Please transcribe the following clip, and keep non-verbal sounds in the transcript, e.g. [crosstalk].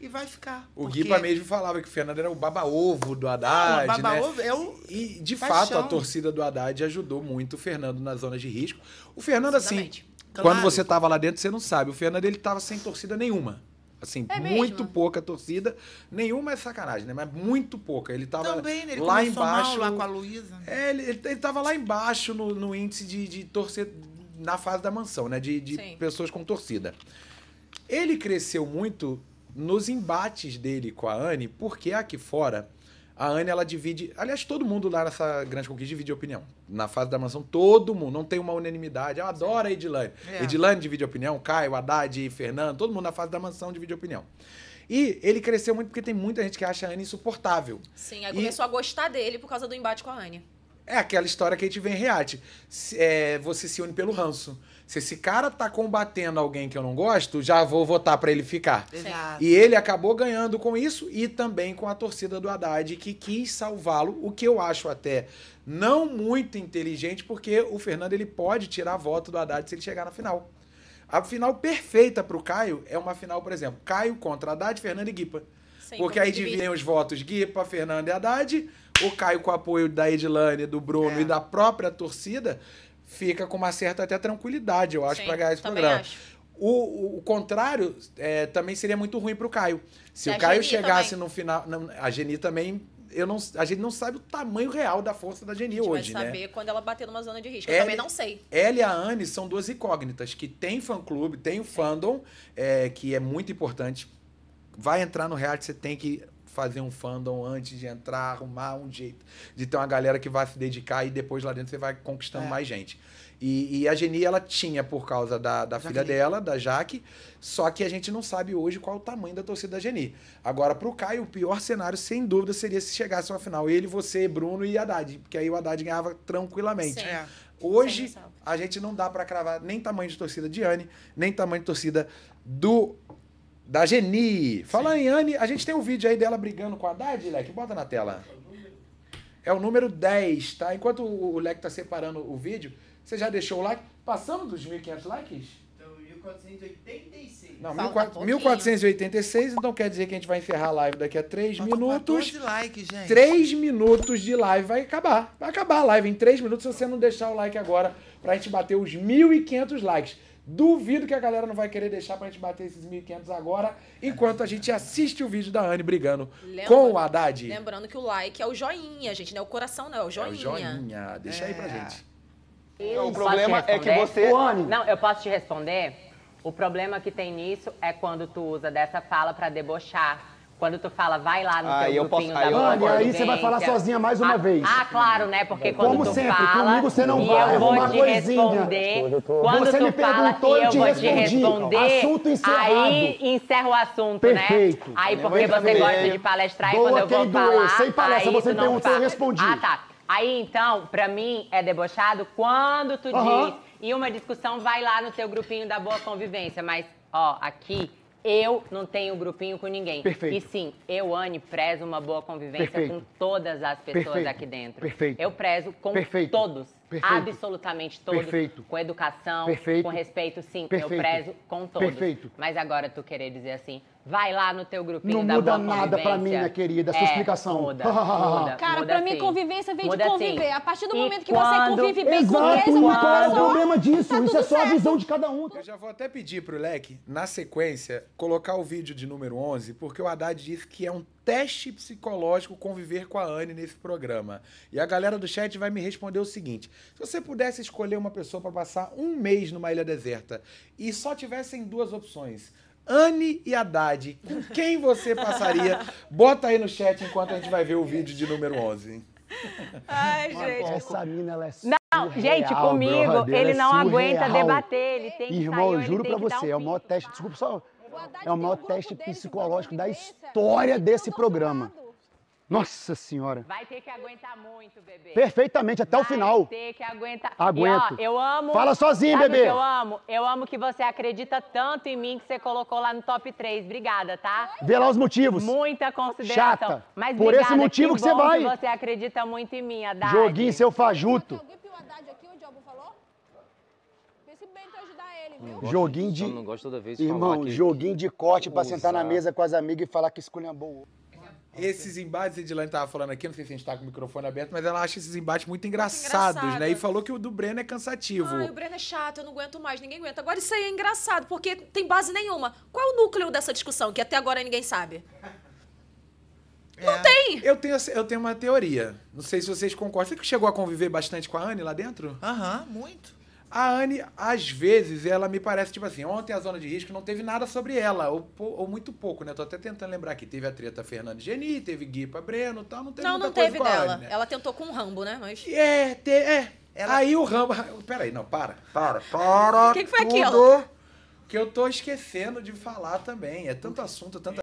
e vai ficar. O porque... Guipa mesmo falava que o Fernando era o baba-ovo do Haddad. O né? baba-ovo né? é o. E, de paixão. fato, a torcida do Haddad ajudou muito o Fernando nas zonas de risco. O Fernando, assim, claro. quando você estava lá dentro, você não sabe. O Fernando, ele estava sem torcida nenhuma. Assim, é muito mesmo. pouca torcida. Nenhuma é sacanagem, né? Mas muito pouca. Ele estava Também, né? ele lá embaixo. Mal, lá com a Luísa. Né? É, ele, ele, ele lá embaixo no, no índice de, de torcer na fase da mansão, né? De, de pessoas com torcida. Ele cresceu muito nos embates dele com a Anne, porque aqui fora a Anne ela divide. Aliás, todo mundo lá nessa grande conquista divide opinião. Na fase da mansão, todo mundo, não tem uma unanimidade. Eu adoro a Edilane. É. Edilane divide opinião, Caio, Haddad, Fernando, todo mundo na fase da mansão divide opinião. E ele cresceu muito porque tem muita gente que acha a Anne insuportável. Sim, aí e... começou a gostar dele por causa do embate com a Anne. É aquela história que a gente vê em Reate. É, você se une pelo ranço. Se esse cara tá combatendo alguém que eu não gosto, já vou votar para ele ficar. Exato. E ele acabou ganhando com isso e também com a torcida do Haddad, que quis salvá-lo, o que eu acho até não muito inteligente, porque o Fernando ele pode tirar voto do Haddad se ele chegar na final. A final perfeita para o Caio é uma final, por exemplo, Caio contra Haddad, Fernando e Guipa porque aí dividem os votos Guipa, Fernando e Haddad. O Caio, com o apoio da Edilane, do Bruno é. e da própria torcida, fica com uma certa até tranquilidade, eu acho, para ganhar esse programa. O, o, contrário é, também seria muito ruim para o Caio. Se e o Caio Geni chegasse também. no final. Não, a Geni também. Eu não, a gente não sabe o tamanho real da força da Geni hoje. Vai né? saber né? quando ela bater numa zona de risco. Ela, eu também não sei. Ela e a Anne são duas incógnitas que tem fã-clube, tem o fandom, é, que é muito importante vai entrar no reality, você tem que fazer um fandom antes de entrar, arrumar um jeito de ter uma galera que vai se dedicar e depois lá dentro você vai conquistando é. mais gente. E, e, a Geni, ela tinha por causa da, da filha dela, da Jaque, só que a gente não sabe hoje qual o tamanho da torcida da Geni. Agora, pro Caio, o pior cenário, sem dúvida, seria se chegasse uma final ele, você, Bruno e Haddad, porque aí o Haddad ganhava tranquilamente. É. Hoje, a gente não dá para cravar nem tamanho de torcida de Anne, nem tamanho de torcida do da Geni. Fala Sim. em Anne, a gente tem um vídeo aí dela brigando com a Haddad, Leque. Bota na tela. É o número 10, tá? Enquanto o Leque tá separando o vídeo, você já deixou o like? Passamos dos 1.500 likes? Então, 1.486. Não, 14... 1.486, então quer dizer que a gente vai encerrar a live daqui a 3 Falta minutos. 14 likes, gente. 3 minutos de live vai acabar. Vai acabar a live em 3 minutos se você não deixar o like agora pra gente bater os 1.500 likes. Duvido que a galera não vai querer deixar pra gente bater esses 1.500 agora, enquanto a gente assiste o vídeo da Anne brigando Lembra, com o Haddad. Lembrando que o like é o joinha, gente, não é o coração, não, é o joinha. É o joinha, deixa é. aí pra é. gente. Eu o problema é que você... Não, eu posso te responder? O problema que tem nisso é quando tu usa dessa fala para debochar quando tu fala, vai lá no ah, teu grupinho posso, da aí, convivência. aí você vai falar sozinha mais uma ah, vez. Ah, claro, né? Porque quando Como tu sempre, fala... comigo você não vai arrumar coisinha. Responder. Quando você me perguntou, eu, eu te respondi. Responder, assunto encerrado. Aí encerra o assunto, né? Perfeito. né? Aí porque você gosta de palestrar e quando eu vou doer. falar... Sem palestra, você me perguntou, eu respondi. Ah, tá. Aí, então, pra mim, é debochado quando tu diz. E uma discussão vai lá no teu grupinho da boa convivência, mas, ó, aqui eu não tenho grupinho com ninguém. Perfeito. E sim, eu, Anne, prezo uma boa convivência Perfeito. com todas as pessoas Perfeito. aqui dentro. Perfeito. Eu prezo com todos. Absolutamente todos. Perfeito. Com educação, com respeito, sim. Eu prezo com todos. Perfeito. Mas agora tu querer dizer assim, Vai lá no teu grupinho. Não da muda nada pra mim, minha querida, sua é, explicação. [laughs] Muda, muda, Cara, muda pra mim, convivência vem muda de conviver. Sim. A partir do e momento que você convive bem Exato, com essa pessoa. Exato, qual é o problema disso? Tá Isso é só certo. a visão de cada um. Eu já vou até pedir pro Leque, na sequência, colocar o vídeo de número 11, porque o Haddad disse que é um teste psicológico conviver com a Anne nesse programa. E a galera do chat vai me responder o seguinte: se você pudesse escolher uma pessoa para passar um mês numa ilha deserta e só tivessem duas opções, Anne e Haddad, com quem você passaria? Bota aí no chat enquanto a gente vai ver o vídeo de número 11. Ai, gente. Essa mina, ela é Não, gente, é comigo, brother, ele é não surreal. aguenta debater, ele tem Irmão, que Irmão, eu juro pra você, um é o maior teste, desculpa só, é o maior teste psicológico da história desse programa. Nossa senhora. Vai ter que aguentar muito, bebê. Perfeitamente, até Vai o final. Vai ter que aguentar. Aguento. E, ó, eu amo... Fala sozinho, Sabe bebê. eu amo? Eu amo que você acredita tanto em mim que você colocou lá no top 3. Obrigada, tá? Vê lá os motivos. Muita consideração. Chata. Mas Por obrigada, esse motivo que, que você vai. Que você acredita muito em mim, Haddad. Joguinho, seu fajuto. Joguinho de... não gosto toda vez de Irmão, joguinho de corte pra sentar na mesa com as amigas e falar que escolha boa esses embates, a Edilane tava falando aqui, não sei se a gente tá com o microfone aberto, mas ela acha esses embates muito engraçados, né? E falou que o do Breno é cansativo. Ai, o Breno é chato, eu não aguento mais, ninguém aguenta. Agora isso aí é engraçado, porque tem base nenhuma. Qual é o núcleo dessa discussão que até agora ninguém sabe? É. Não tem! Eu tenho, eu tenho uma teoria. Não sei se vocês concordam. Você que chegou a conviver bastante com a Anne lá dentro? Aham, muito. A Anne, às vezes, ela me parece tipo assim: ontem a zona de risco não teve nada sobre ela, ou, ou muito pouco, né? tô até tentando lembrar que teve a treta Fernanda Geni, teve Guipa pra Breno e tal, não teve Não, não teve dela. Anne, né? Ela tentou com o Rambo, né? Mas... É, te, é. Ela... Aí o Rambo. [laughs] Peraí, não, para, para, para. O que, que foi tudo aquilo? Que eu tô esquecendo de falar também. É tanto assunto, tanta